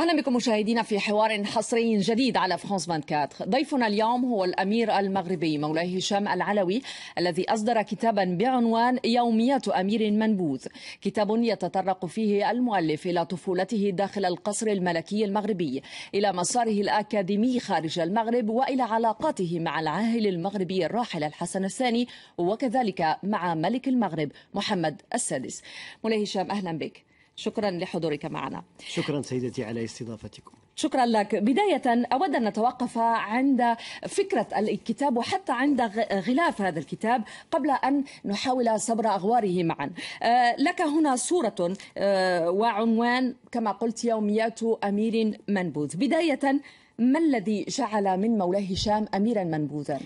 اهلا بكم مشاهدينا في حوار حصري جديد على فرانس 24 ضيفنا اليوم هو الامير المغربي مولاي هشام العلوي الذي اصدر كتابا بعنوان يوميات امير منبوذ كتاب يتطرق فيه المؤلف الى طفولته داخل القصر الملكي المغربي الى مساره الاكاديمي خارج المغرب والى علاقاته مع العاهل المغربي الراحل الحسن الثاني وكذلك مع ملك المغرب محمد السادس مولاي هشام اهلا بك شكرا لحضورك معنا شكرا سيدتي على استضافتكم شكرا لك بداية أود أن نتوقف عند فكرة الكتاب وحتى عند غلاف هذا الكتاب قبل أن نحاول صبر أغواره معا آه، لك هنا صورة آه، وعنوان كما قلت يوميات أمير منبوذ بداية ما الذي جعل من مولاه هشام أميرا منبوذا؟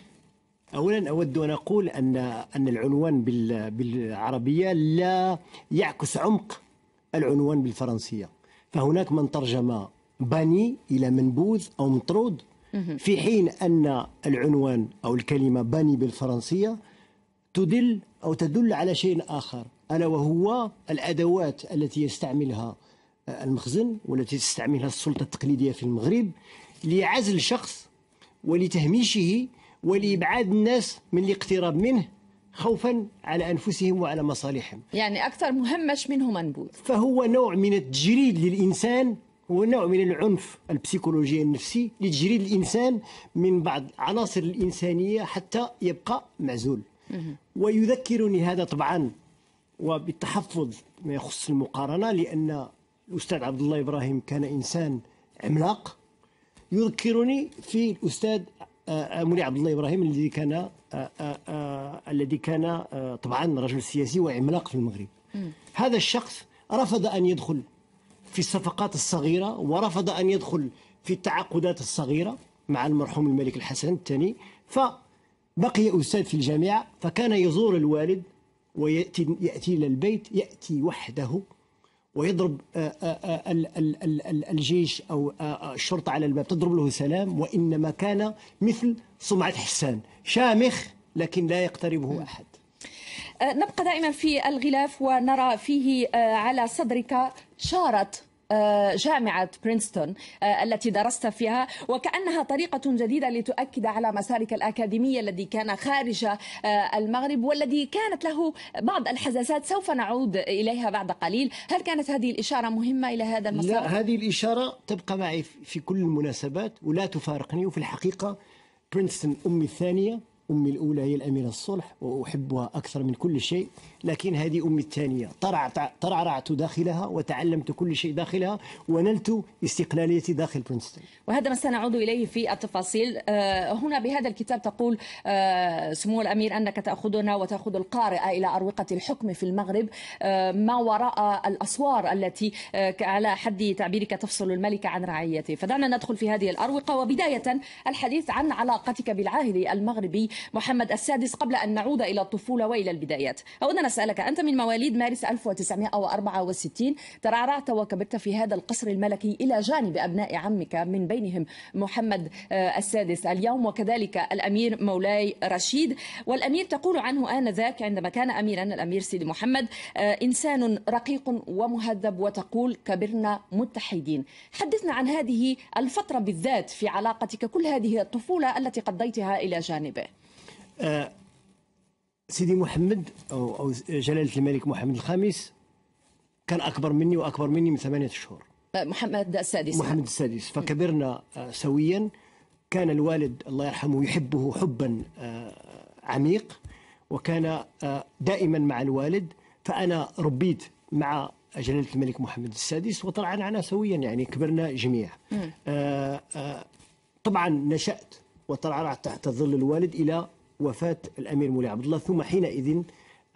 اولا اود ان اقول ان ان العنوان بالعربيه لا يعكس عمق العنوان بالفرنسية فهناك من ترجم باني إلى منبوذ أو مطرود في حين أن العنوان أو الكلمة باني بالفرنسية تدل أو تدل على شيء آخر ألا وهو الأدوات التي يستعملها آه، المخزن والتي تستعملها السلطة التقليدية في المغرب لعزل شخص ولتهميشه ولإبعاد الناس من الاقتراب منه خوفا على أنفسهم وعلى مصالحهم يعني أكثر مهمش منه منبوذ فهو نوع من التجريد للإنسان هو نوع من العنف البسيكولوجي النفسي لتجريد الإنسان من بعض عناصر الإنسانية حتى يبقى معزول ويذكرني هذا طبعا وبالتحفظ ما يخص المقارنة لأن الأستاذ عبد الله إبراهيم كان إنسان عملاق يذكرني في الأستاذ آه، آه، مولي عبد الله إبراهيم الذي كان آه، آه، آه، الذي كان طبعا رجل سياسي وعملاق في المغرب هذا الشخص رفض أن يدخل في الصفقات الصغيرة ورفض أن يدخل في التعاقدات الصغيرة مع المرحوم الملك الحسن الثاني فبقي أستاذ في الجامعة فكان يزور الوالد ويأتي يأتي إلى البيت يأتي وحده ويضرب آه، آه، آه، الجيش أو الشرطة على الباب تضرب له سلام وإنما كان مثل سمعه حسان شامخ لكن لا يقتربه أحد نبقى دائما في الغلاف ونرى فيه على صدرك شارة آه، جامعة برينستون آه، التي درست فيها وكأنها طريقة جديدة لتؤكد على مسارك الأكاديمي الذي كان خارج آه، المغرب والذي كانت له بعض الحساسات سوف نعود إليها بعد قليل هل كانت هذه الإشارة مهمة إلى هذا المسار؟ لا هذه الإشارة تبقى معي في كل المناسبات ولا تفارقني وفي الحقيقة برينستون أمي الثانية أمي الأولى هي الأميرة الصلح وأحبها أكثر من كل شيء لكن هذه أمي الثانية ترعرعت داخلها وتعلمت كل شيء داخلها ونلت استقلاليتي داخل برينستون وهذا ما سنعود إليه في التفاصيل آه، هنا بهذا الكتاب تقول آه، سمو الأمير أنك تأخذنا وتأخذ القارئ إلى أروقة الحكم في المغرب آه، ما وراء الأسوار التي على حد تعبيرك تفصل الملكة عن رعيته فدعنا ندخل في هذه الأروقة وبداية الحديث عن علاقتك بالعاهل المغربي محمد السادس قبل أن نعود إلى الطفولة وإلى البدايات أود أن أسألك أنت من مواليد مارس 1964 ترعرعت وكبرت في هذا القصر الملكي إلى جانب أبناء عمك من بينهم محمد آه، السادس اليوم وكذلك الأمير مولاي رشيد والأمير تقول عنه آنذاك عندما كان أميرا الأمير سيدي محمد آه، إنسان رقيق ومهذب وتقول كبرنا متحدين حدثنا عن هذه الفترة بالذات في علاقتك كل هذه الطفولة التي قضيتها إلى جانبه آه، سيدي محمد أو, أو جلالة الملك محمد الخامس كان أكبر مني وأكبر مني من ثمانية اشهر آه، محمد السادس محمد السادس فكبرنا آه، سويا كان الوالد الله يرحمه يحبه حبا عميق وكان دائما مع الوالد فأنا ربيت مع جلالة الملك محمد السادس وطلعنا عنا سويا يعني كبرنا جميع طبعا نشأت وطلعنا تحت ظل الوالد إلى وفاة الأمير مولاي عبد الله ثم حينئذ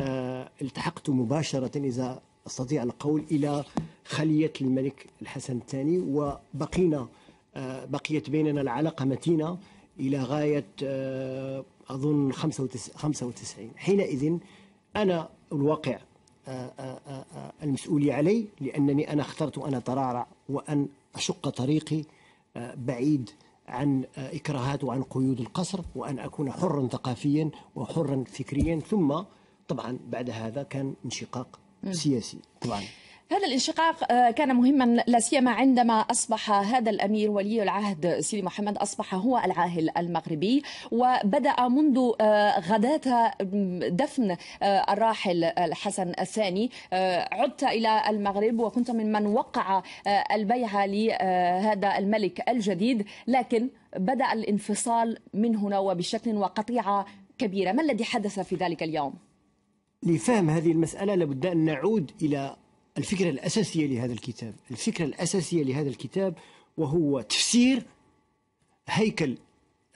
آه، التحقت مباشرة إذا أستطيع القول إلى خلية الملك الحسن الثاني وبقينا آه، بقيت بيننا العلاقة متينة إلى غاية آه، أظن 95 حينئذ أنا الواقع المسؤولية علي لأنني أنا اخترت أن أترعرع وأن أشق طريقي بعيد عن إكراهات وعن قيود القصر وأن أكون حرا ثقافيا وحرا فكريا ثم طبعا بعد هذا كان انشقاق سياسي طبعا هذا الانشقاق آه، كان مهما لا سيما عندما اصبح هذا الامير ولي العهد سيدي محمد اصبح هو العاهل المغربي وبدا منذ آه، غداة دفن آه، الراحل الحسن الثاني عدت الى المغرب وكنت ممن وقع البيعه لهذا الملك الجديد لكن بدا الانفصال من هنا وبشكل وقطيعه كبيره ما الذي حدث في ذلك اليوم لفهم هذه المساله لابد ان نعود الى الفكرة الأساسية لهذا الكتاب الفكرة الأساسية لهذا الكتاب وهو تفسير هيكل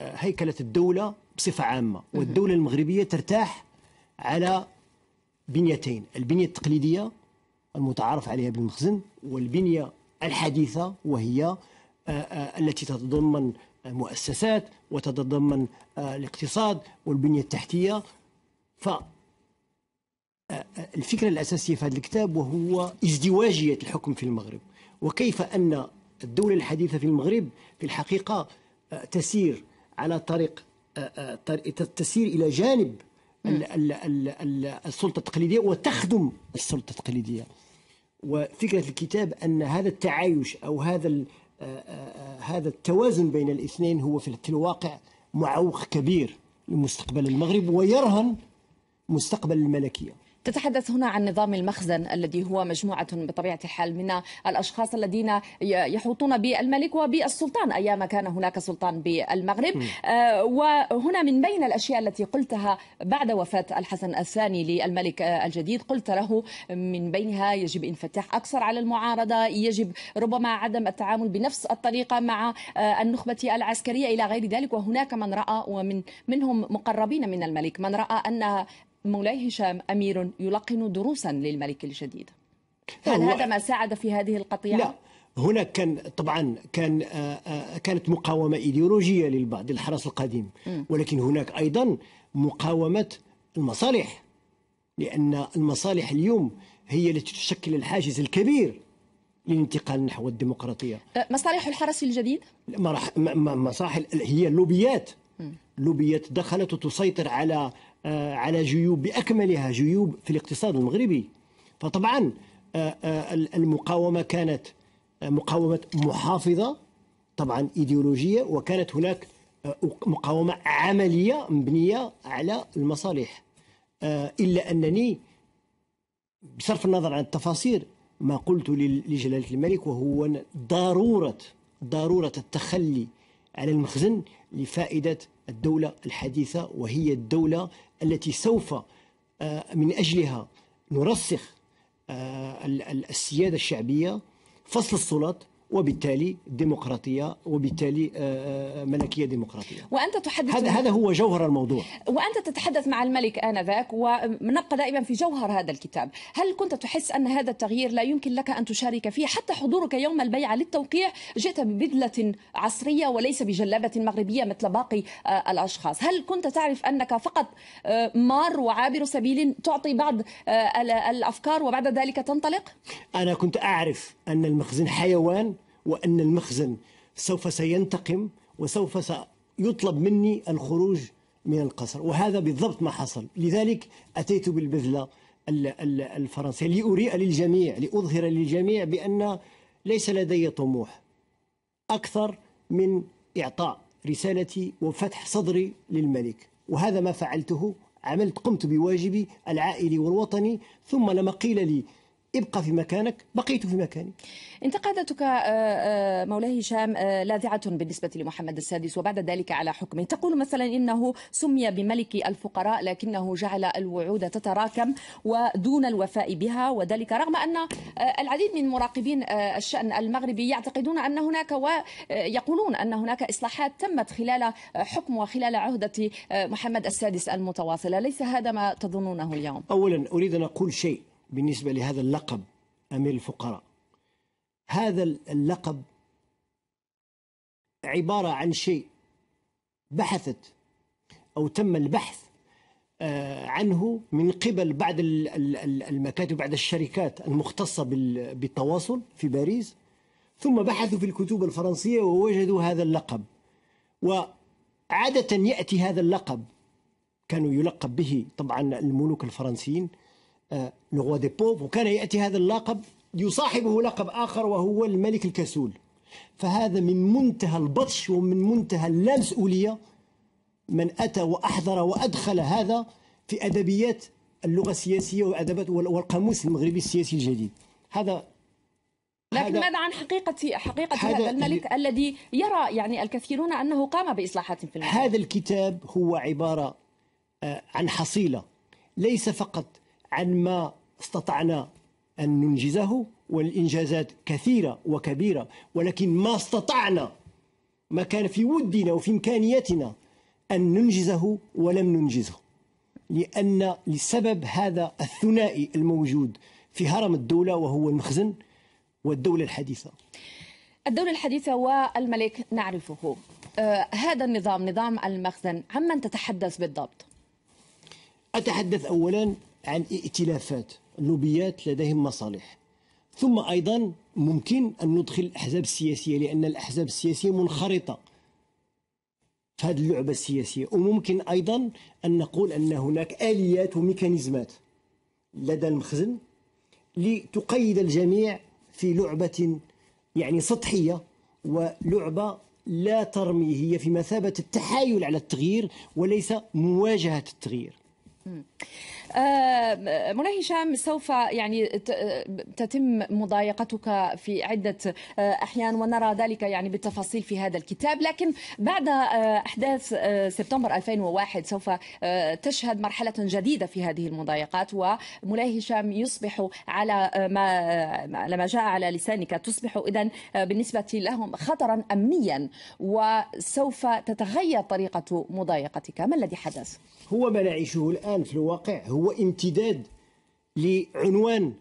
هيكلة الدولة بصفة عامة والدولة المغربية ترتاح على بنيتين البنية التقليدية المتعارف عليها بالمخزن والبنية الحديثة وهي آه، آه، التي تتضمن مؤسسات وتتضمن آه، الاقتصاد والبنية التحتية ف الفكرة الأساسية في هذا الكتاب وهو ازدواجية الحكم في المغرب وكيف أن الدولة الحديثة في المغرب في الحقيقة آه، تسير على آه، آه، طريق تسير إلى جانب السلطة التقليدية وتخدم السلطة التقليدية وفكرة الكتاب أن هذا التعايش أو هذا هذا التوازن بين الاثنين هو في الواقع معوق كبير لمستقبل المغرب ويرهن مستقبل الملكيه تتحدث هنا عن نظام المخزن الذي هو مجموعة بطبيعة الحال من الأشخاص الذين يحوطون بالملك وبالسلطان أيام كان هناك سلطان بالمغرب آه، وهنا من بين الأشياء التي قلتها بعد وفاة الحسن الثاني للملك آه، الجديد قلت له من بينها يجب انفتاح أكثر على المعارضة يجب ربما عدم التعامل بنفس الطريقة مع آه، النخبة العسكرية إلى غير ذلك وهناك من رأى ومن منهم مقربين من الملك من رأى أن مولاي هشام أمير يلقن دروسا للملك الجديد هل هذا ما ساعد في هذه القطيعة؟ لا هناك كان طبعا كان آه، آه، كانت مقاومة إيديولوجية للبعض الحرس القديم ولكن هناك أيضا مقاومة المصالح لأن المصالح اليوم هي التي تشكل الحاجز الكبير للانتقال نحو الديمقراطية أه، مصالح الحرس الجديد؟ مصالح هي اللوبيات لوبيات دخلت وتسيطر على آه، على جيوب باكملها جيوب في الاقتصاد المغربي فطبعا آه، آه، المقاومه كانت مقاومه محافظه طبعا ايديولوجيه وكانت هناك مقاومه عمليه مبنيه على المصالح الا انني بصرف النظر عن التفاصيل ما قلت لجلاله الملك وهو ضروره ضروره التخلي على المخزن لفائده الدولة الحديثة وهي الدولة التي سوف آه، من أجلها نرسخ آه، السيادة الشعبية فصل السلطات وبالتالي ديمقراطية وبالتالي آه، آه، ملكية ديمقراطية وأنت تحدث هذا هذا هو جوهر الموضوع وأنت تتحدث مع الملك آنذاك ونبقى دائما في جوهر هذا الكتاب هل كنت تحس أن هذا التغيير لا يمكن لك أن تشارك فيه حتى حضورك يوم البيعة للتوقيع جئت ببذلة عصرية وليس بجلابة مغربية مثل باقي آه، الأشخاص هل كنت تعرف أنك فقط مار وعابر سبيل تعطي بعض الأفكار وبعد ذلك تنطلق؟ أنا كنت أعرف أن المخزن حيوان وأن المخزن سوف سينتقم وسوف سيطلب مني الخروج من القصر وهذا بالضبط ما حصل لذلك أتيت بالبذلة الفرنسية لأريء للجميع لأظهر للجميع بأن ليس لدي طموح أكثر من إعطاء رسالتي وفتح صدري للملك وهذا ما فعلته عملت قمت بواجبي العائلي والوطني ثم لما قيل لي ابقى في مكانك بقيت في مكاني انتقادتك آه، آه، مولاي هشام آه، لاذعة بالنسبة لمحمد السادس وبعد ذلك على حكمه تقول مثلا إنه سمي بملك الفقراء لكنه جعل الوعود تتراكم ودون الوفاء بها وذلك رغم أن العديد من مراقبين الشأن المغربي يعتقدون أن هناك ويقولون أن هناك إصلاحات تمت خلال حكم وخلال عهدة محمد السادس المتواصلة ليس هذا ما تظنونه اليوم أولا أريد أن أقول شيء بالنسبة لهذا اللقب أمير الفقراء هذا اللقب عبارة عن شيء بحثت أو تم البحث آه، عنه من قبل بعض المكاتب بعض الشركات المختصة بالتواصل في باريس ثم بحثوا في الكتب الفرنسية ووجدوا هذا اللقب وعادة يأتي هذا اللقب كانوا يلقب به طبعا الملوك الفرنسيين آه، لغوا دي بوف وكان يأتي هذا اللقب يصاحبه لقب آخر وهو الملك الكسول فهذا من منتهى البطش ومن منتهى اللامسؤولية من أتى وأحضر وأدخل هذا في أدبيات اللغة السياسية وأدبات والقاموس المغربي السياسي الجديد هذا لكن ماذا عن حقيقة حقيقة هذا الملك الذي يرى يعني الكثيرون أنه قام بإصلاحات في المغرب هذا الكتاب هو عبارة آه، عن حصيلة ليس فقط عن ما استطعنا أن ننجزه والإنجازات كثيرة وكبيرة ولكن ما استطعنا ما كان في ودنا وفي إمكانيتنا أن ننجزه ولم ننجزه لأن لسبب هذا الثنائي الموجود في هرم الدولة وهو المخزن والدولة الحديثة الدولة الحديثة والملك نعرفه آه هذا النظام نظام المخزن عمن تتحدث بالضبط أتحدث أولا عن ائتلافات لوبيات لديهم مصالح ثم أيضا ممكن أن ندخل الأحزاب السياسية لأن الأحزاب السياسية منخرطة في هذه اللعبة السياسية وممكن أيضا أن نقول أن هناك آليات وميكانيزمات لدى المخزن لتقيد الجميع في لعبة يعني سطحية ولعبة لا ترمي هي في مثابة التحايل على التغيير وليس مواجهة التغيير آه، مولاي هشام سوف يعني تتم مضايقتك في عدة آه، أحيان ونرى ذلك يعني بالتفاصيل في هذا الكتاب لكن بعد آه، أحداث سبتمبر 2001 سوف تشهد مرحلة جديدة في هذه المضايقات ومولاي هشام يصبح على ما على ما جاء على لسانك تصبح إذا بالنسبة لهم خطرا أمنيا وسوف تتغير طريقة مضايقتك ما الذي حدث؟ هو ما نعيشه الآن في الواقع هو امتداد لعنوان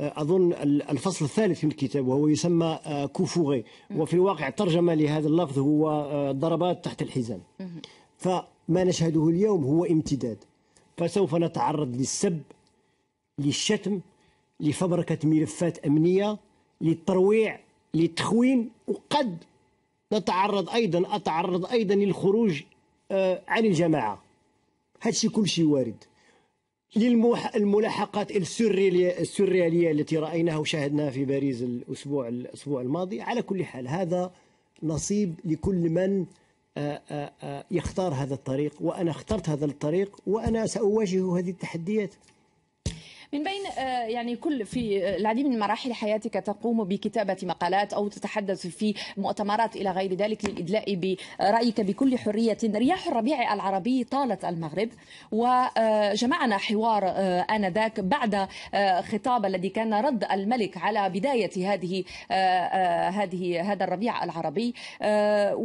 آه، أظن الفصل الثالث من الكتاب وهو يسمى آه، كوفوغي وفي الواقع ترجمة لهذا اللفظ هو آه، ضربات تحت الحزام فما نشهده اليوم هو امتداد فسوف نتعرض للسب للشتم لفبركة ملفات أمنية للترويع للتخوين وقد نتعرض أيضا أتعرض أيضا للخروج عن الجماعة هادشي كلشي وارد للملاحقات الملاحقات السريالية التي رأيناها وشاهدناها في باريس الأسبوع الأسبوع الماضي على كل حال هذا نصيب لكل من يختار هذا الطريق وأنا اخترت هذا الطريق وأنا سأواجه هذه التحديات من بين آه، يعني كل في آه، العديد من مراحل حياتك تقوم بكتابة مقالات أو تتحدث في مؤتمرات إلى غير ذلك للإدلاء برأيك بكل حرية رياح الربيع العربي طالت المغرب وجمعنا آه، حوار آنذاك بعد خطاب الذي كان رد الملك على بداية هذه هذه هذا الربيع العربي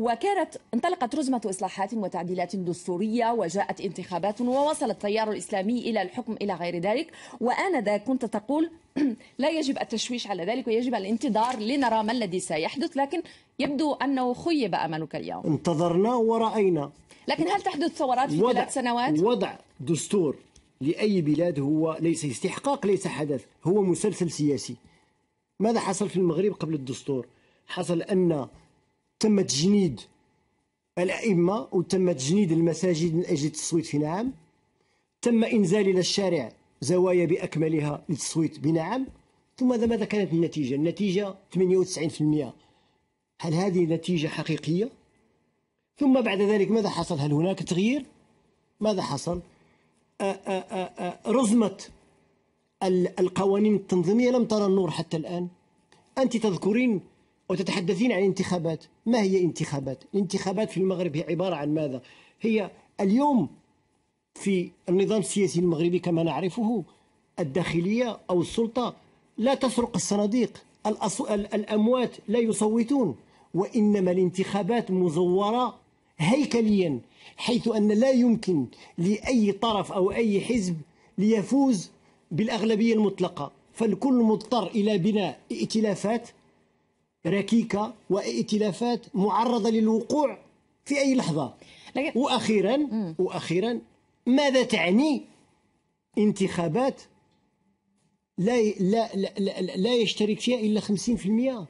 وكانت انطلقت رزمة إصلاحات وتعديلات دستورية وجاءت انتخابات ووصل التيار الإسلامي إلى الحكم إلى غير ذلك و وآنذاك كنت تقول لا يجب التشويش على ذلك ويجب الانتظار لنرى ما الذي سيحدث لكن يبدو أنه خيب أملك اليوم انتظرنا ورأينا لكن هل تحدث ثورات في ثلاث سنوات؟ وضع دستور لأي بلاد هو ليس استحقاق ليس حدث هو مسلسل سياسي ماذا حصل في المغرب قبل الدستور؟ حصل أن تم تجنيد الأئمة وتم تجنيد المساجد من أجل التصويت في نعم تم إنزال إلى الشارع زوايا باكملها للتصويت بنعم ثم ماذا كانت النتيجه النتيجه 98% هل هذه نتيجه حقيقيه ثم بعد ذلك ماذا حصل هل هناك تغيير ماذا حصل آآ آآ القوانين التنظيميه لم ترى النور حتى الان انت تذكرين وتتحدثين عن انتخابات ما هي انتخابات الانتخابات في المغرب هي عباره عن ماذا هي اليوم في النظام السياسي المغربي كما نعرفه الداخلية أو السلطة لا تسرق الصناديق الأموات لا يصوتون وإنما الانتخابات مزورة هيكليا حيث أن لا يمكن لأي طرف أو أي حزب ليفوز بالأغلبية المطلقة فالكل مضطر إلى بناء ائتلافات ركيكة وائتلافات معرضة للوقوع في أي لحظة وأخيرا وأخيرا ماذا تعني انتخابات لا لا لا, لا يشترك فيها الا 50%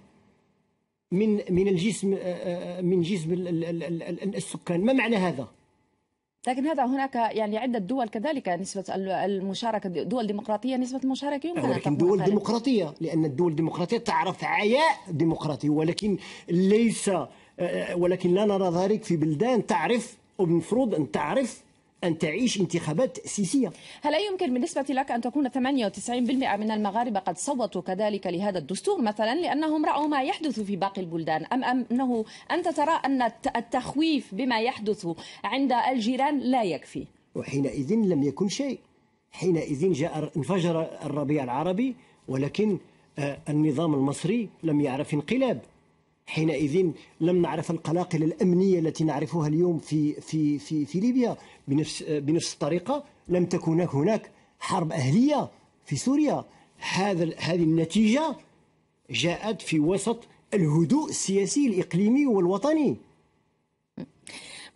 من من الجسم آه، آه، آه، من جسم السكان ما معنى هذا لكن هذا هناك يعني عدة دول كذلك نسبة المشاركة دول ديمقراطية نسبة المشاركة يمكن لكن دول خالد. ديمقراطية لأن الدول الديمقراطية تعرف عياء ديمقراطي ولكن ليس ولكن لا نرى ذلك في بلدان تعرف المفروض أن تعرف أن تعيش انتخابات تأسيسية هل يمكن بالنسبة لك أن تكون 98% من المغاربة قد صوتوا كذلك لهذا الدستور مثلا لأنهم رأوا ما يحدث في باقي البلدان أم أنه أنت ترى أن التخويف بما يحدث عند الجيران لا يكفي وحينئذ لم يكن شيء حينئذ جاء انفجر الربيع العربي ولكن آه، النظام المصري لم يعرف انقلاب حينئذ لم نعرف القلاقل الأمنية التي نعرفها اليوم في في في في ليبيا بنفس بنفس الطريقة لم تكن هناك حرب أهلية في سوريا هذا هذه النتيجة جاءت في وسط الهدوء السياسي الإقليمي والوطني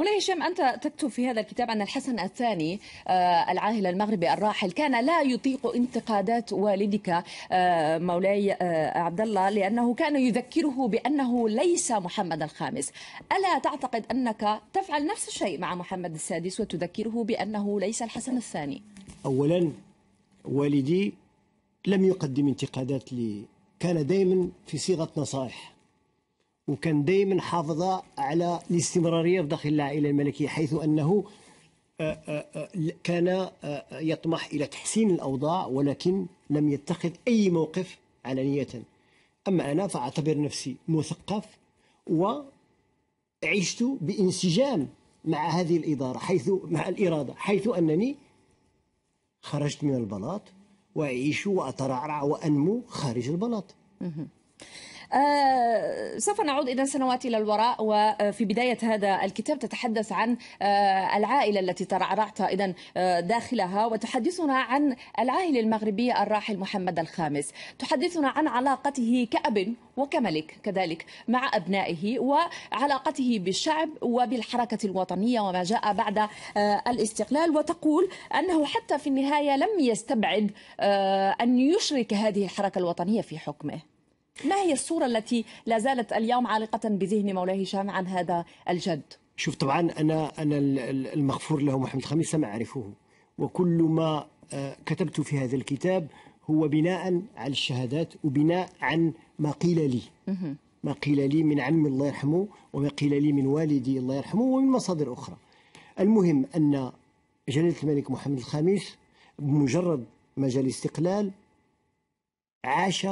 ولا هشام أنت تكتب في هذا الكتاب أن الحسن الثاني آه، العاهل المغربي الراحل كان لا يطيق انتقادات والدك آه، مولاي آه، عبد الله لأنه كان يذكره بأنه ليس محمد الخامس ألا تعتقد أنك تفعل نفس الشيء مع محمد السادس وتذكره بأنه ليس الحسن الثاني أولا والدي لم يقدم انتقادات لي كان دائما في صيغة نصائح وكان دائما حافظ على الاستمرارية في داخل العائلة الملكية حيث أنه آه، آه، آه، كان يطمح إلى تحسين الأوضاع ولكن لم يتخذ أي موقف علنية أما أنا فأعتبر نفسي مثقف وعشت بانسجام مع هذه الإدارة حيث مع الإرادة حيث أنني خرجت من البلاط وأعيش وأترعرع وأنمو خارج البلاط آه، سوف نعود إذا سنوات إلى الوراء وفي بداية هذا الكتاب تتحدث عن آه، العائلة التي ترعرعت إذا آه، داخلها وتحدثنا عن العاهل المغربي الراحل محمد الخامس تحدثنا عن علاقته كأب وكملك كذلك مع أبنائه وعلاقته بالشعب وبالحركة الوطنية وما جاء بعد الاستقلال وتقول أنه حتى في النهاية لم يستبعد أن يشرك هذه الحركة الوطنية في حكمه ما هي الصورة التي لا زالت اليوم عالقة بذهن مولاي هشام عن هذا الجد؟ شوف طبعا أنا أنا المغفور له محمد الخميس ما أعرفه وكل ما آه، كتبت في هذا الكتاب هو بناء على الشهادات وبناء عن ما قيل لي ما قيل لي من عمي الله يرحمه وما قيل لي من والدي الله يرحمه ومن مصادر أخرى المهم أن جلالة الملك محمد الخامس بمجرد ما جاء الاستقلال عاش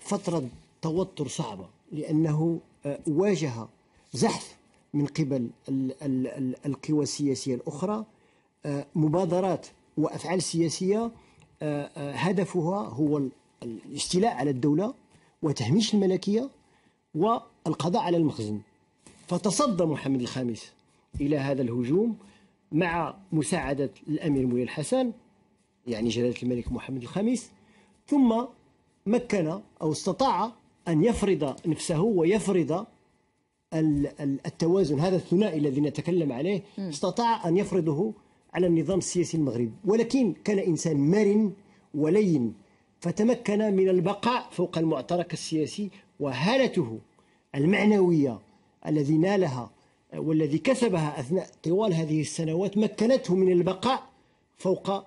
فترة توتر صعبة لأنه آه، واجه زحف من قبل القوى السياسية الأخرى آه، مبادرات وأفعال سياسية آه، هدفها هو الاستيلاء على الدولة وتهميش الملكية والقضاء على المخزن فتصدى محمد الخامس إلى هذا الهجوم مع مساعدة الأمير مولي الحسن يعني جلالة الملك محمد الخامس ثم مكن أو استطاع أن يفرض نفسه ويفرض التوازن هذا الثنائي الذي نتكلم عليه استطاع أن يفرضه على النظام السياسي المغربي ولكن كان إنسان مرن ولين فتمكن من البقاء فوق المعترك السياسي وهالته المعنوية الذي نالها والذي كسبها أثناء طوال هذه السنوات مكنته من البقاء فوق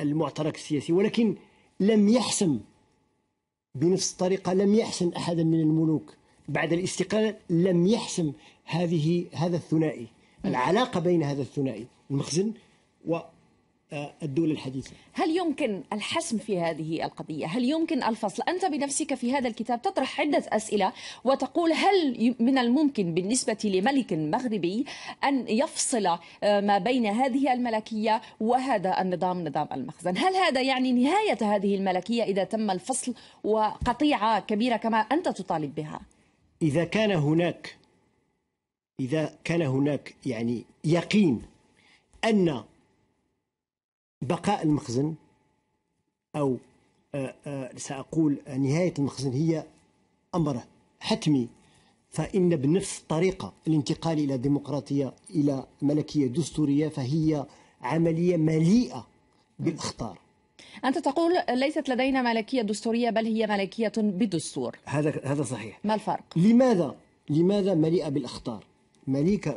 المعترك السياسي ولكن لم يحسم بنفس الطريقة لم يحسم أحدا من الملوك بعد الاستقلال لم يحسم هذه هذا الثنائي العلاقة بين هذا الثنائي المخزن آه، الدول الحديثة هل يمكن الحسم في هذه القضية؟ هل يمكن الفصل؟ أنت بنفسك في هذا الكتاب تطرح عدة أسئلة وتقول هل من الممكن بالنسبة لملك مغربي أن يفصل آه، ما بين هذه الملكية وهذا النظام نظام المخزن؟ هل هذا يعني نهاية هذه الملكية إذا تم الفصل وقطيعة كبيرة كما أنت تطالب بها؟ إذا كان هناك إذا كان هناك يعني يقين أن بقاء المخزن أو آه، آه، سأقول نهاية المخزن هي أمر حتمي فإن بنفس الطريقة الانتقال إلى ديمقراطية إلى ملكية دستورية فهي عملية مليئة بالأخطار أنت تقول ليست لدينا ملكية دستورية بل هي ملكية بدستور هذا هذا صحيح ما الفرق؟ لماذا لماذا مليئة بالأخطار؟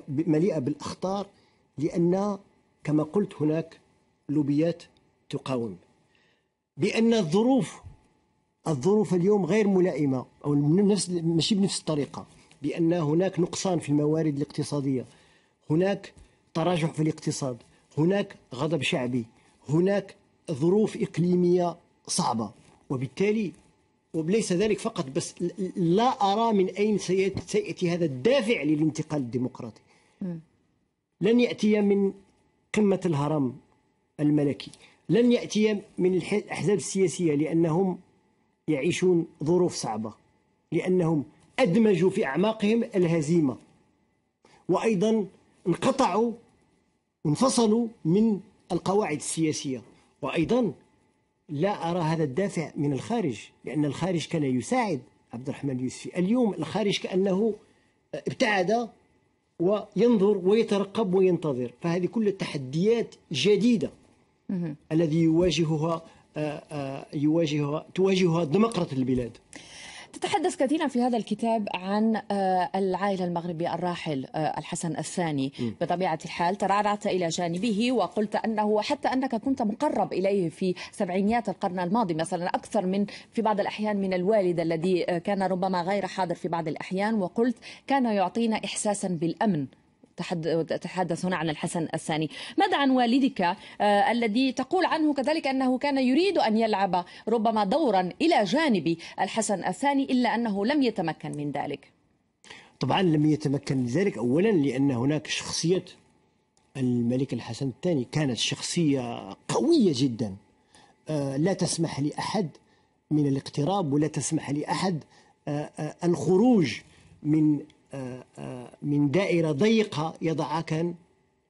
مليئة بالأخطار لأن كما قلت هناك لوبيات تقاوم بأن الظروف الظروف اليوم غير ملائمة أو نفس ماشي بنفس الطريقة بأن هناك نقصان في الموارد الاقتصادية هناك تراجع في الاقتصاد هناك غضب شعبي هناك ظروف إقليمية صعبة وبالتالي وليس ذلك فقط بس لا أرى من أين سيأتي هذا الدافع للانتقال الديمقراطي لن يأتي من قمة الهرم الملكي لن يأتي من الأحزاب السياسية لأنهم يعيشون ظروف صعبة لأنهم أدمجوا في أعماقهم الهزيمة وأيضا انقطعوا انفصلوا من القواعد السياسية وأيضا لا أرى هذا الدافع من الخارج لأن الخارج كان يساعد عبد الرحمن اليوسفي اليوم الخارج كأنه ابتعد وينظر ويترقب وينتظر فهذه كل تحديات جديدة الذي يواجهها آه، آه، يواجهها تواجهها دمقرة البلاد تتحدث كثيرا في هذا الكتاب عن آه، العائله المغربي الراحل الحسن الثاني بطبيعه الحال ترعرعت الى جانبه وقلت انه حتى انك كنت مقرب اليه في سبعينيات القرن الماضي مثلا اكثر من في بعض الاحيان من الوالد الذي كان ربما غير حاضر في بعض الاحيان وقلت كان يعطينا احساسا بالامن تحدث هنا عن الحسن الثاني ماذا عن والدك آه، الذي تقول عنه كذلك أنه كان يريد أن يلعب ربما دورا إلى جانب الحسن الثاني إلا أنه لم يتمكن من ذلك طبعا لم يتمكن من ذلك أولا لأن هناك شخصية الملك الحسن الثاني كانت شخصية قوية جدا آه، لا تسمح لأحد من الاقتراب ولا تسمح لأحد آه، الخروج من من دائرة ضيقة يضعها كان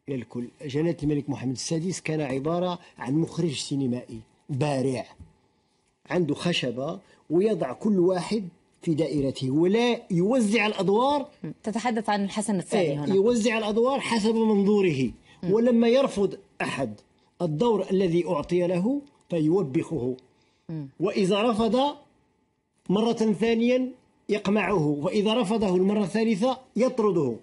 للكل جلالة الملك محمد السادس كان عبارة عن مخرج سينمائي بارع عنده خشبة ويضع كل واحد في دائرته ولا يوزع الأدوار تتحدث عن الحسن الثاني إيه، هنا يوزع الأدوار حسب منظوره ولما يرفض أحد الدور الذي أعطي له فيوبخه وإذا رفض مرة ثانيا يقمعه وإذا رفضه المرة الثالثة يطرده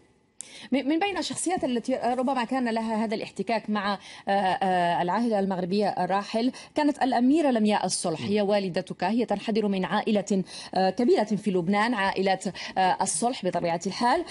من بين الشخصيات التي ربما كان لها هذا الاحتكاك مع آه، آه، العاهلة المغربية الراحل كانت الأميرة لمياء الصلح هي والدتك هي تنحدر من عائلة آه، كبيرة في لبنان عائلة الصلح بطبيعة الحال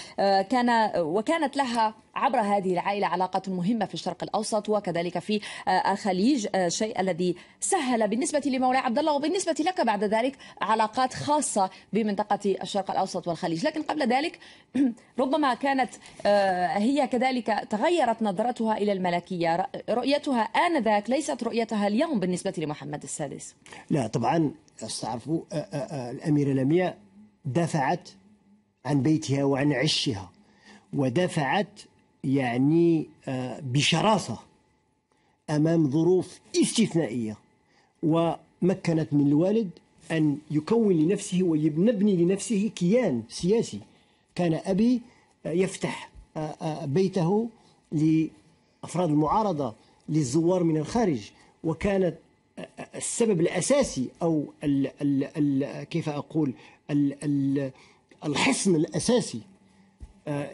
كان وكانت لها عبر هذه العائلة علاقات مهمة في الشرق الأوسط وكذلك في آه، الخليج آه، شيء الذي سهل بالنسبة لمولاي عبد الله وبالنسبة لك بعد ذلك علاقات خاصة بمنطقة الشرق الأوسط والخليج لكن قبل ذلك ربما كانت آه، هي كذلك تغيرت نظرتها إلى الملكية رؤيتها آنذاك ليست رؤيتها اليوم بالنسبة لمحمد السادس لا طبعا استعرفوا الأميرة لمياء دفعت عن بيتها وعن عشها ودفعت يعني آه، بشراسة أمام ظروف استثنائية ومكنت من الوالد أن يكون لنفسه ويبني لنفسه كيان سياسي كان أبي آه، يفتح آه، بيته لأفراد المعارضة للزوار من الخارج وكانت السبب الأساسي أو الـ الـ الـ كيف أقول الـ الـ الحصن الأساسي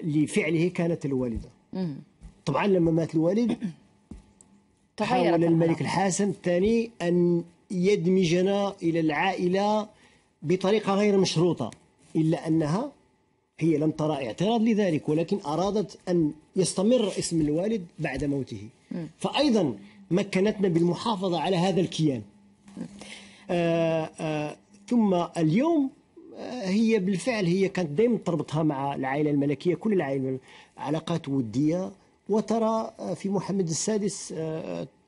لفعله كانت الوالدة طبعا لما مات الوالد حاول الملك الحسن الثاني أن يدمجنا إلى العائلة بطريقة غير مشروطة إلا أنها هي لم ترى اعتراض لذلك ولكن أرادت أن يستمر اسم الوالد بعد موته فأيضا مكنتنا بالمحافظة على هذا الكيان آآ آآ آه، آه، ثم اليوم هي بالفعل هي كانت دائما تربطها مع العائله الملكيه كل العائله علاقات وديه وترى في محمد السادس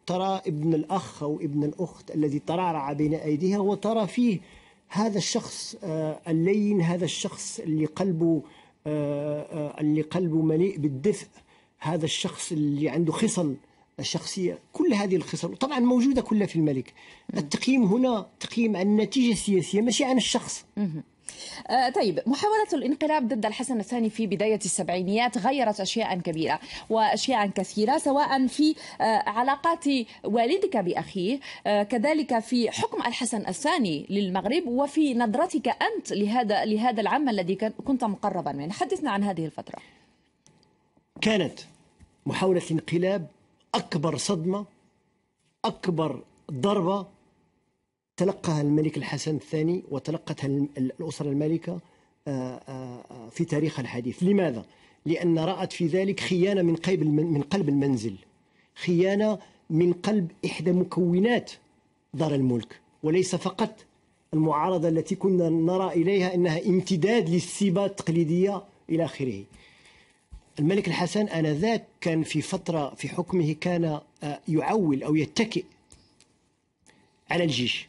ترى ابن الاخ او ابن الاخت الذي ترعرع بين ايديها وترى فيه هذا الشخص آه، اللين هذا الشخص اللي قلبه آه، آه، اللي قلبه مليء بالدفء هذا الشخص اللي عنده خصل الشخصيه كل هذه الخصال طبعا موجوده كلها في الملك التقييم هنا تقييم عن النتيجه السياسيه ماشي عن الشخص آه طيب محاولة الانقلاب ضد الحسن الثاني في بداية السبعينيات غيرت أشياء كبيرة وأشياء كثيرة سواء في آه علاقات والدك بأخيه آه كذلك في حكم الحسن الثاني للمغرب وفي نظرتك أنت لهذا لهذا العمل الذي كنت مقربا منه حدثنا عن هذه الفترة كانت محاولة الانقلاب أكبر صدمة أكبر ضربة تلقاها الملك الحسن الثاني وتلقتها الأسرة المالكة آه، آه، آه، في تاريخها الحديث لماذا؟ لأن رأت في ذلك خيانة من قلب من قلب المنزل خيانة من قلب إحدى مكونات دار الملك وليس فقط المعارضة التي كنا نرى إليها أنها امتداد للسيبة التقليدية إلى آخره الملك الحسن آنذاك كان في فترة في حكمه كان يعول أو يتكئ على الجيش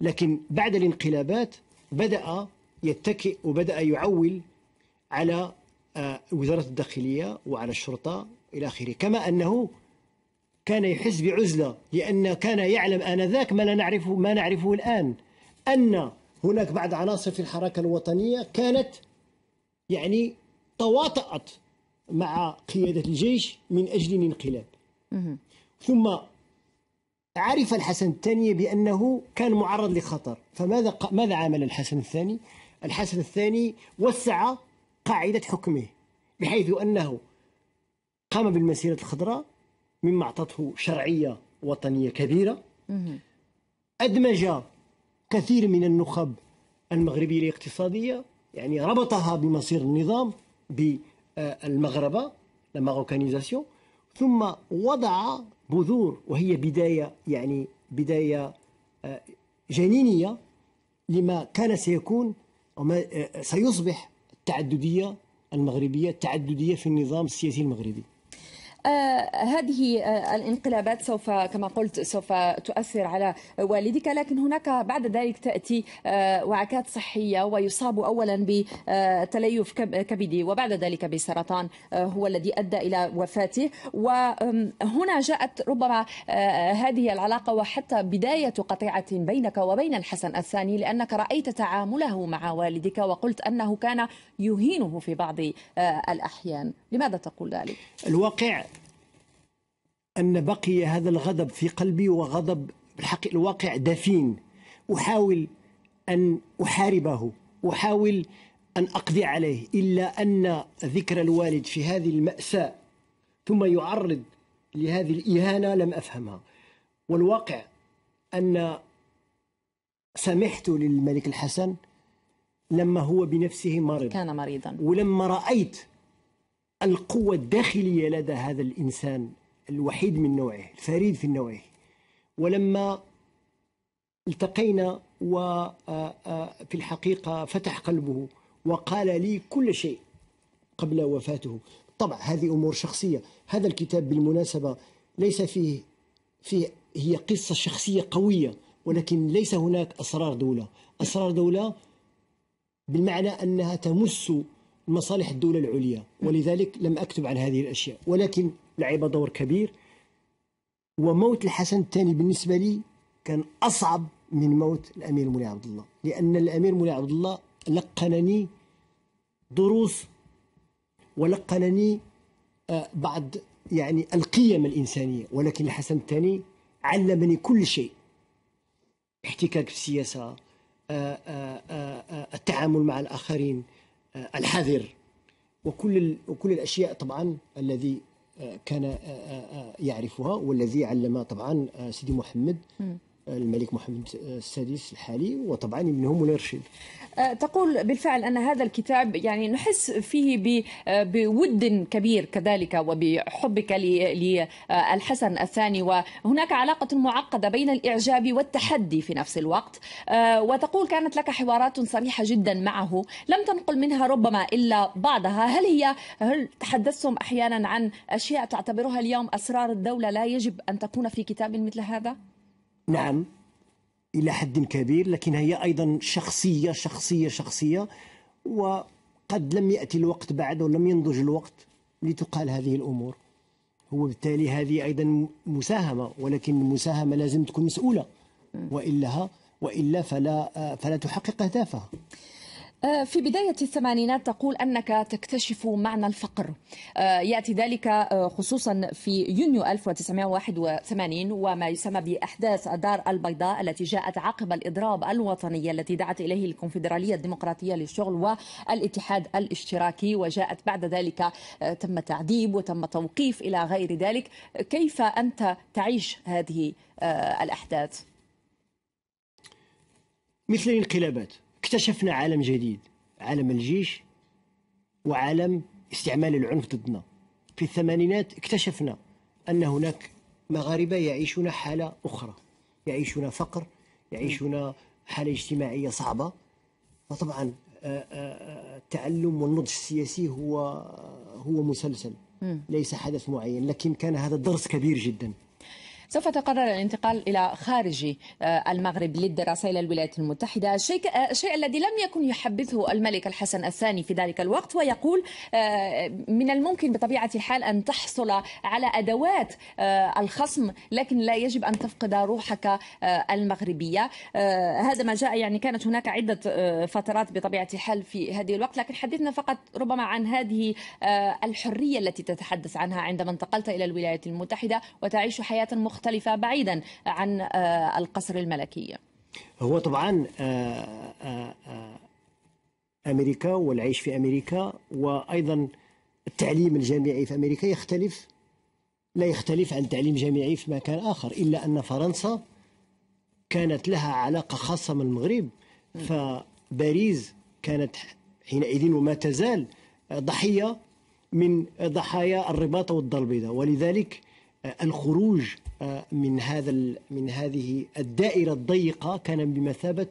لكن بعد الانقلابات بدأ يتكئ وبدأ يعول على آه، وزارة الداخلية وعلى الشرطة إلى آخره كما أنه كان يحس بعزلة لأن كان يعلم آنذاك ما لا نعرفه ما نعرفه الآن أن هناك بعض عناصر في الحركة الوطنية كانت يعني تواطأت مع قيادة الجيش من أجل الانقلاب ثم عرف الحسن الثاني بأنه كان معرض لخطر فماذا ماذا عمل الحسن الثاني الحسن الثاني وسع قاعدة حكمه بحيث أنه قام بالمسيرة الخضراء مما أعطته شرعية وطنية كبيرة أدمج كثير من النخب المغربية الاقتصادية يعني ربطها بمصير النظام بالمغربة ثم وضع بذور وهي بداية يعني بداية آه، جنينية لما كان سيكون وما آه، سيصبح التعددية المغربية التعددية في النظام السياسي المغربي آه، هذه آه، الانقلابات سوف كما قلت سوف تؤثر على والدك لكن هناك بعد ذلك تأتي آه، وعكات صحية ويصاب أولا بتليف كبدي وبعد ذلك بسرطان هو الذي أدى إلى وفاته وهنا جاءت ربما هذه العلاقة وحتى بداية قطيعة بينك وبين الحسن الثاني لأنك رأيت تعامله مع والدك وقلت أنه كان يهينه في بعض الأحيان لماذا تقول ذلك؟ الواقع أن بقي هذا الغضب في قلبي وغضب بالحق الواقع دفين أحاول أن أحاربه أحاول أن أقضي عليه إلا أن ذكر الوالد في هذه المأساة ثم يعرض لهذه الإهانة لم أفهمها والواقع أن سمحت للملك الحسن لما هو بنفسه مرض كان مريضا ولما رأيت القوة الداخلية لدى هذا الإنسان الوحيد من نوعه الفريد في نوعه ولما التقينا وفي آه، آه، الحقيقة فتح قلبه وقال لي كل شيء قبل وفاته طبعا هذه أمور شخصية هذا الكتاب بالمناسبة ليس فيه, فيه هي قصة شخصية قوية ولكن ليس هناك أسرار دولة أسرار دولة بالمعنى أنها تمس مصالح الدولة العليا ولذلك لم أكتب عن هذه الأشياء ولكن لعب دور كبير وموت الحسن الثاني بالنسبة لي كان أصعب من موت الأمير مولاي عبد الله لأن الأمير مولاي عبد الله لقنني دروس ولقنني آه، بعض يعني القيم الإنسانية ولكن الحسن الثاني علمني كل شيء احتكاك في السياسة آه، آه، التعامل مع الآخرين آه، الحذر وكل وكل الاشياء طبعا الذي آه، كان آه، يعرفها والذي علم طبعا سيدي محمد الملك محمد السادس الحالي وطبعا ابنه مولاي رشيد أه، تقول بالفعل ان هذا الكتاب يعني نحس فيه أه، بود كبير كذلك وبحبك للحسن أه، الثاني وهناك علاقه معقده بين الاعجاب والتحدي في نفس الوقت وتقول كانت لك حوارات صريحه جدا معه لم تنقل منها ربما الا بعضها هل هي هل تحدثتم احيانا عن اشياء تعتبرها اليوم اسرار الدوله لا يجب ان تكون في كتاب مثل هذا؟ نعم إلى حد كبير لكن هي أيضا شخصية شخصية شخصية وقد لم يأتي الوقت بعد ولم ينضج الوقت لتقال هذه الأمور هو بالتالي هذه أيضا مساهمة ولكن المساهمة لازم تكون مسؤولة وإلا وإلا فلا فلا تحقق أهدافها آه، في بداية الثمانينات تقول أنك تكتشف معنى الفقر آه، يأتي ذلك آه، خصوصا في يونيو 1981 وما يسمى بأحداث الدار البيضاء التي جاءت عقب الإضراب الوطني التي دعت إليه الكونفدرالية الديمقراطية للشغل والاتحاد الاشتراكي وجاءت بعد ذلك تم تعذيب وتم توقيف إلى غير ذلك كيف أنت تعيش هذه الأحداث؟ مثل الانقلابات اكتشفنا عالم جديد عالم الجيش وعالم استعمال العنف ضدنا في الثمانينات اكتشفنا أن هناك مغاربة يعيشون حالة أخرى يعيشون فقر يعيشون حالة اجتماعية صعبة وطبعا التعلم آه، آه، والنضج السياسي هو هو مسلسل ليس حدث معين لكن كان هذا درس كبير جدا سوف تقرر الانتقال إلى خارج آه، المغرب للدراسة إلى الولايات المتحدة الشيء, آه، الشيء الذي لم يكن يحبذه الملك الحسن الثاني في ذلك الوقت ويقول آه، من الممكن بطبيعة الحال أن تحصل على أدوات الخصم لكن لا يجب أن تفقد روحك المغربية هذا ما جاء يعني كانت هناك عدة فترات بطبيعة الحال في هذه الوقت لكن حدثنا فقط ربما عن هذه الحرية التي تتحدث عنها عندما انتقلت إلى الولايات المتحدة وتعيش حياة مختلفة مختلفة بعيدا عن آه، القصر الملكي هو طبعا آه، آه، أمريكا والعيش في أمريكا وأيضا التعليم الجامعي في أمريكا يختلف لا يختلف عن تعليم جامعي في مكان آخر إلا أن فرنسا كانت لها علاقة خاصة من المغرب فباريس كانت حينئذ وما تزال ضحية من ضحايا الرباط والدار البيضاء ولذلك الخروج من هذا من هذه الدائرة الضيقة كان بمثابة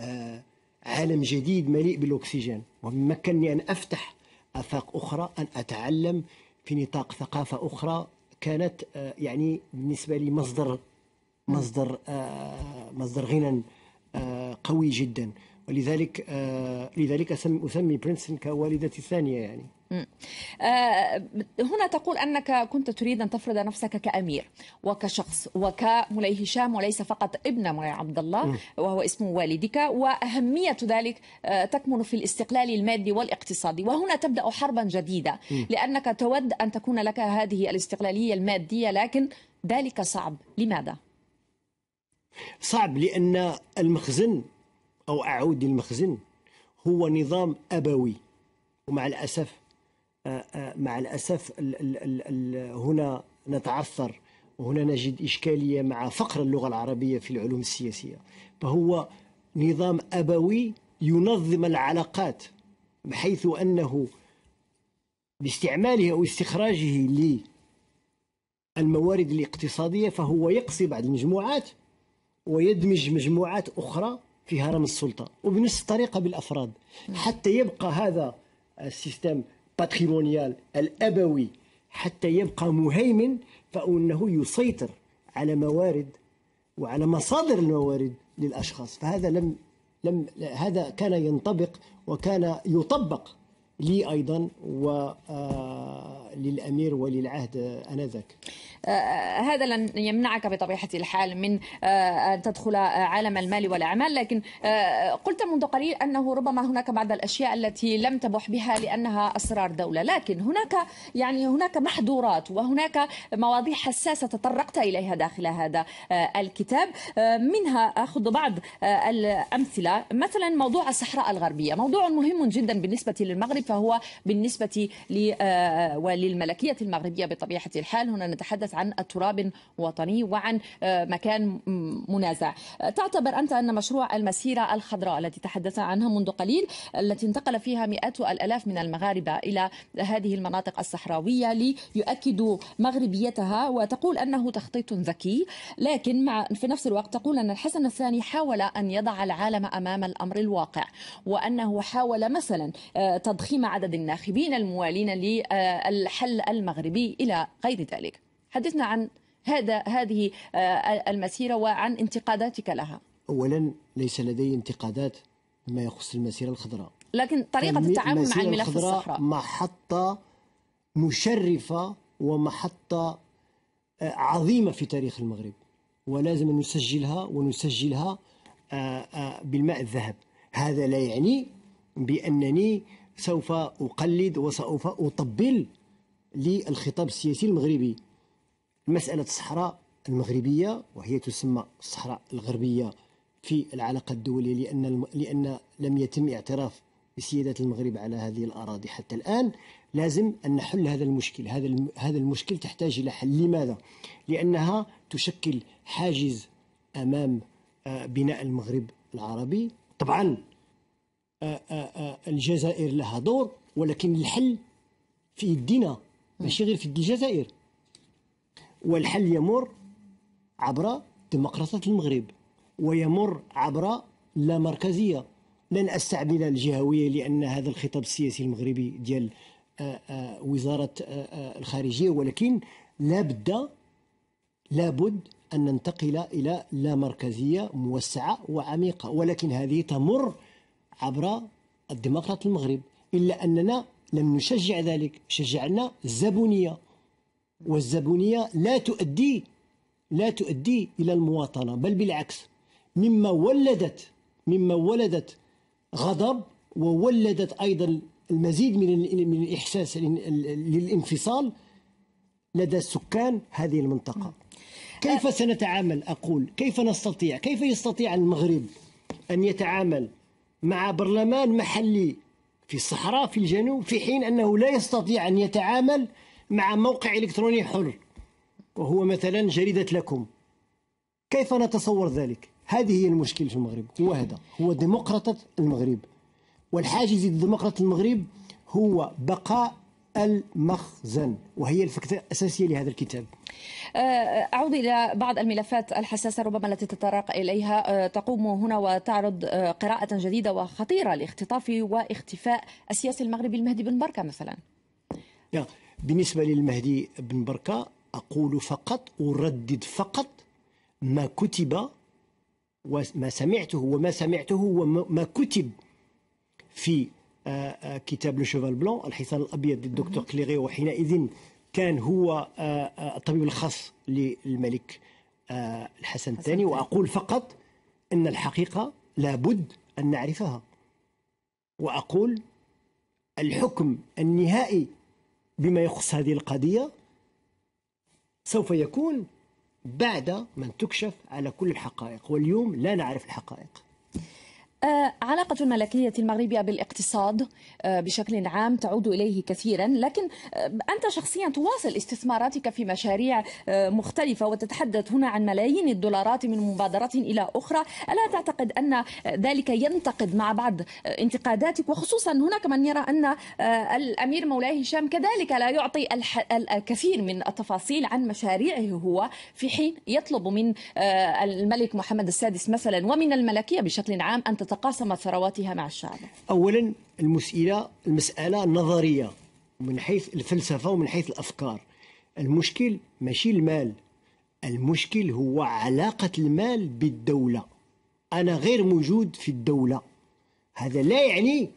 آه، عالم جديد مليء بالأكسجين ومكنني أن أفتح آفاق أخرى أن أتعلم في نطاق ثقافة أخرى كانت آه، يعني بالنسبة لي مصدر مصدر آه، مصدر غنى قوي جدا ولذلك لذلك أسمي برينستون كوالدتي الثانية يعني آه، هنا تقول أنك كنت تريد أن تفرض نفسك كأمير وكشخص وكملي هشام وليس فقط ابن مولاي عبد الله وهو اسم والدك وأهمية ذلك آه، تكمن في الاستقلال المادي والاقتصادي وهنا تبدأ حربا جديدة لأنك تود أن تكون لك هذه الاستقلالية المادية لكن ذلك صعب لماذا؟ صعب لأن المخزن أو أعود للمخزن هو نظام أبوي ومع الأسف آه، آه، مع الأسف هنا نتعثر وهنا نجد إشكالية مع فقر اللغة العربية في العلوم السياسية فهو نظام أبوي ينظم العلاقات بحيث أنه باستعماله أو استخراجه للموارد الاقتصادية فهو يقصي بعض المجموعات ويدمج مجموعات أخرى في هرم السلطة وبنفس الطريقة بالأفراد حتى يبقى هذا السيستم باتريمونيال الأبوي حتى يبقى مهيمن فإنه يسيطر على موارد وعلى مصادر الموارد للأشخاص فهذا لم لم هذا كان ينطبق وكان يطبق لي أيضا وللأمير وللعهد آنذاك آه، هذا لن يمنعك بطبيعة الحال من آه، أن تدخل آه، عالم المال والأعمال لكن قلت منذ قليل أنه ربما هناك بعض الأشياء التي لم تبح بها لأنها أسرار دولة لكن هناك يعني هناك محظورات وهناك مواضيع حساسة تطرقت إليها داخل هذا الكتاب منها أخذ بعض الأمثلة مثلا موضوع الصحراء الغربية موضوع مهم جدا بالنسبة للمغرب فهو بالنسبة وللملكية المغربية بطبيعة الحال هنا نتحدث نتحدث عن التراب وطني وعن آه، مكان منازع آه، تعتبر أنت أن مشروع المسيرة الخضراء التي تحدث عنها منذ قليل التي انتقل فيها مئات الألاف من المغاربة إلى هذه المناطق الصحراوية ليؤكدوا مغربيتها وتقول أنه تخطيط ذكي لكن مع في نفس الوقت تقول أن الحسن الثاني حاول أن يضع العالم أمام الأمر الواقع وأنه حاول مثلا آه، تضخيم عدد الناخبين الموالين للحل المغربي إلى غير ذلك حدثنا عن هذا هذه آه، المسيرة وعن انتقاداتك لها أولا ليس لدي انتقادات فيما يخص المسيرة الخضراء لكن طريقة التعامل مع الملف الصحراء محطة مشرفة ومحطة آه، عظيمة في تاريخ المغرب ولازم نسجلها ونسجلها آه، بالماء الذهب هذا لا يعني بأنني سوف أقلد وسوف أطبل للخطاب السياسي المغربي مسألة الصحراء المغربية وهي تسمى الصحراء الغربية في العلاقة الدولية لأن الم... لأن لم يتم اعتراف بسيادة المغرب على هذه الأراضي حتى الآن لازم أن نحل هذا المشكل هذا الم... هذا المشكل تحتاج إلى حل لماذا؟ لأنها تشكل حاجز أمام آه، بناء المغرب العربي طبعا آه، آه، الجزائر لها دور ولكن الحل في يدينا ماشي غير في الجزائر والحل يمر عبر ديمقراطية المغرب ويمر عبر لا مركزية لن استعمل الجهوية لأن هذا الخطاب السياسي المغربي ديال آه، آه، وزارة آه، الخارجية ولكن لابد لابد أن ننتقل إلى لا مركزية موسعة وعميقة ولكن هذه تمر عبر الديمقراط المغرب إلا أننا لم نشجع ذلك شجعنا الزبونية والزبونية لا تؤدي لا تؤدي إلى المواطنة بل بالعكس مما ولدت مما ولدت غضب وولدت أيضا المزيد من من الإحساس للانفصال لدى سكان هذه المنطقة كيف سنتعامل أقول كيف نستطيع كيف يستطيع المغرب أن يتعامل مع برلمان محلي في الصحراء في الجنوب في حين أنه لا يستطيع أن يتعامل مع موقع إلكتروني حر وهو مثلا جريدة لكم كيف نتصور ذلك؟ هذه هي المشكل في المغرب هو هذا هو ديمقراطة المغرب والحاجز ضد ديمقراطة المغرب هو بقاء المخزن وهي الفكرة الأساسية لهذا الكتاب أه، أعود إلى بعض الملفات الحساسة ربما التي تتطرق إليها أه، تقوم هنا وتعرض أه، قراءة جديدة وخطيرة لاختطاف واختفاء السياسي المغربي المهدي بن بركة مثلا يعني بالنسبة للمهدي بن بركة أقول فقط أردد فقط ما كتب وما سمعته وما سمعته وما كتب في آه، آه، كتاب لو شيفال بلون الحصان الابيض للدكتور كليغي وحينئذ كان هو آه، الطبيب الخاص للملك الحسن الثاني واقول فقط ان الحقيقه لابد ان نعرفها واقول الحكم النهائي بما يخص هذه القضية سوف يكون بعد من تكشف على كل الحقائق واليوم لا نعرف الحقائق آه، علاقة الملكية المغربية بالاقتصاد آه، بشكل عام تعود إليه كثيرا لكن آه، أنت شخصيا تواصل استثماراتك في مشاريع مختلفة وتتحدث هنا عن ملايين الدولارات من مبادرة إلى أخرى ألا تعتقد أن ذلك ينتقد مع بعض انتقاداتك وخصوصا هناك من يرى أن الأمير مولاي هشام كذلك لا يعطي الكثير من التفاصيل عن مشاريعه هو في حين يطلب من الملك محمد السادس مثلا ومن الملكية بشكل عام أن تتفاصيل تتقاسم ثرواتها مع الشعب أولا المسئلة المسألة نظرية من حيث الفلسفة ومن حيث الأفكار المشكل ماشي المال المشكل هو علاقة المال بالدولة أنا غير موجود في الدولة هذا لا يعني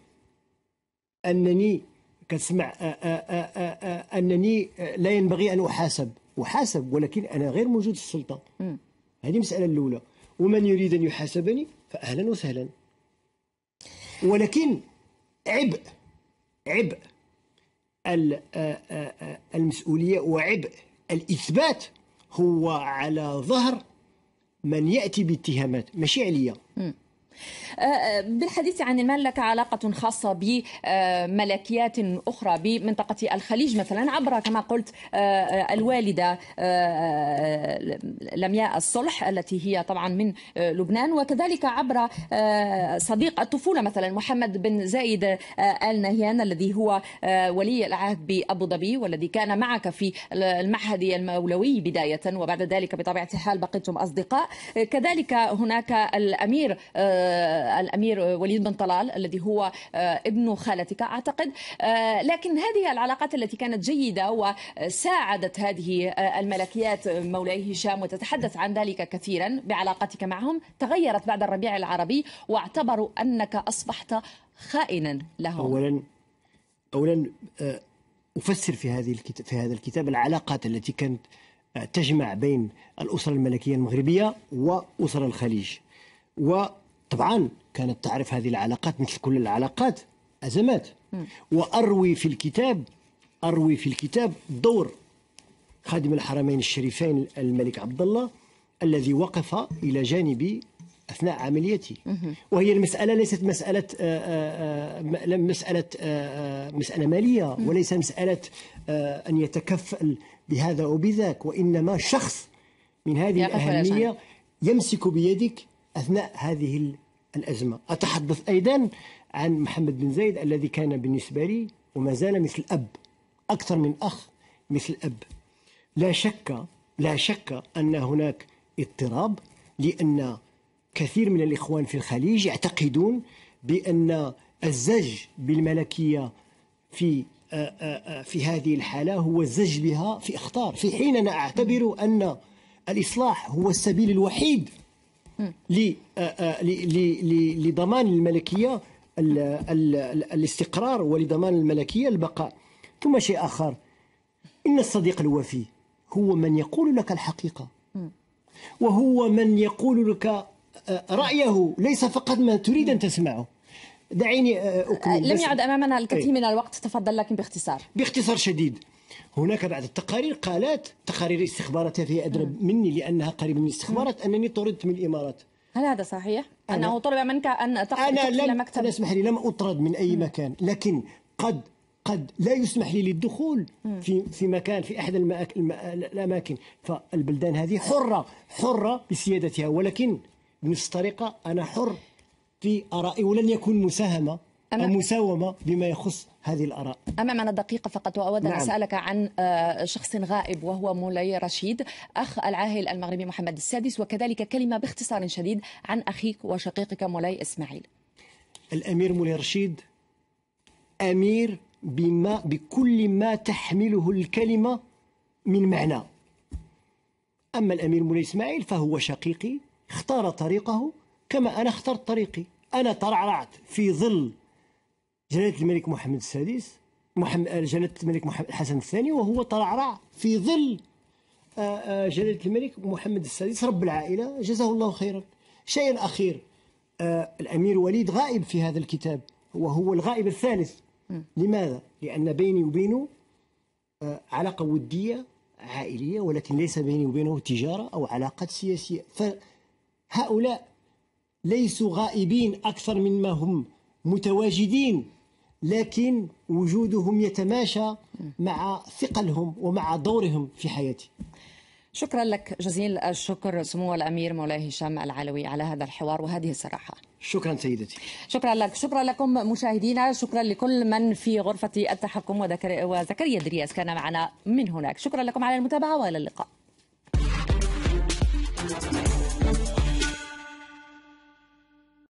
أنني كتسمع آآ آآ آآ أنني لا ينبغي أن أحاسب أحاسب ولكن أنا غير موجود في السلطة هذه المسألة الأولى ومن يريد أن يحاسبني فأهلا وسهلا ولكن عبء عبء المسؤولية وعبء الإثبات هو على ظهر من يأتي باتهامات ماشي عليا أه، أه، بالحديث عن المال لك علاقة خاصة بملكيات أخرى بمنطقة الخليج مثلا عبر كما قلت أه، الوالدة لمياء الصلح التي هي طبعا من لبنان وكذلك عبر صديق الطفولة مثلا محمد بن زايد آل نهيان الذي هو ولي العهد بأبو ظبي والذي كان معك في المعهد المولوي بداية وبعد ذلك بطبيعة الحال بقيتم أصدقاء كذلك هناك الأمير آه، الامير وليد بن طلال الذي هو آه، ابن خالتك اعتقد آه، لكن هذه العلاقات التي كانت جيده وساعدت هذه الملكيات مولاي هشام وتتحدث عن ذلك كثيرا بعلاقتك معهم تغيرت بعد الربيع العربي واعتبروا انك اصبحت خائنا لهم اولا اولا افسر في هذه الكتاب في هذا الكتاب العلاقات التي كانت تجمع بين الاسره الملكيه المغربيه واسره الخليج و طبعا كانت تعرف هذه العلاقات مثل كل العلاقات أزمات وأروي في الكتاب أروي في الكتاب دور خادم الحرمين الشريفين الملك عبد الله الذي وقف إلى جانبي أثناء عمليتي وهي المسألة ليست مسألة آه، آه، آه، مسألة مسألة مالية وليس مسألة أن يتكفل بهذا أو بذاك وإنما شخص من هذه الأهمية يمسك بيدك أثناء هذه الأزمة أتحدث أيضا عن محمد بن زيد الذي كان بالنسبة لي وما زال مثل أب أكثر من أخ مثل أب لا شك لا شك أن هناك اضطراب لأن كثير من الإخوان في الخليج يعتقدون بأن الزج بالملكية في في هذه الحالة هو الزج بها في إخطار في حين أنا أعتبر أن الإصلاح هو السبيل الوحيد آه، آه، لضمان الملكيه الاستقرار ولضمان الملكيه البقاء ثم شيء اخر ان الصديق الوفي هو من يقول لك الحقيقه وهو من يقول لك آه، رايه ليس فقط ما تريد ان تسمعه دعيني اكمل لم يعد امامنا الكثير إيه. من الوقت تفضل لكن باختصار باختصار شديد هناك بعض التقارير قالت تقارير استخباراتها هي أدرى مني لأنها قريبة من الاستخبارات أنني طردت من الإمارات هل هذا صحيح؟ أنا أنه طلب منك أن تقتل أنا لم مكتب أنا اسمح لي لم أطرد من أي مكان لكن قد قد لا يسمح لي للدخول في في مكان في احد الاماكن فالبلدان هذه حره حره بسيادتها ولكن بنفس الطريقه انا حر في ارائي ولن يكون مساهمه المساومة بما يخص هذه الآراء أمامنا دقيقة فقط وأود أن نعم. أسألك عن آه، شخص غائب وهو مولاي رشيد أخ العاهل المغربي محمد السادس وكذلك كلمة باختصار شديد عن أخيك وشقيقك مولاي إسماعيل الأمير مولاي رشيد أمير بما بكل ما تحمله الكلمة من معنى أما الأمير مولاي إسماعيل فهو شقيقي اختار طريقه كما أنا اخترت طريقي أنا ترعرعت في ظل جلالة الملك محمد السادس محمد جلالة الملك محمد الحسن الثاني وهو ترعرع في ظل جلالة آه، الملك محمد السادس رب العائلة جزاه الله خيرا شيء أخير آه، الأمير وليد غائب في هذا الكتاب وهو الغائب الثالث لماذا؟ لأن بيني وبينه آه، علاقة ودية عائلية ولكن ليس بيني وبينه تجارة أو علاقات سياسية فهؤلاء ليسوا غائبين أكثر مما هم متواجدين لكن وجودهم يتماشى مع ثقلهم ومع دورهم في حياتي شكرا لك جزيل الشكر سمو الامير مولاي هشام العلوي على هذا الحوار وهذه الصراحه شكرا سيدتي شكرا لك شكرا لكم مشاهدينا شكرا لكل من في غرفه التحكم وزكريا درياس كان معنا من هناك شكرا لكم على المتابعه والى اللقاء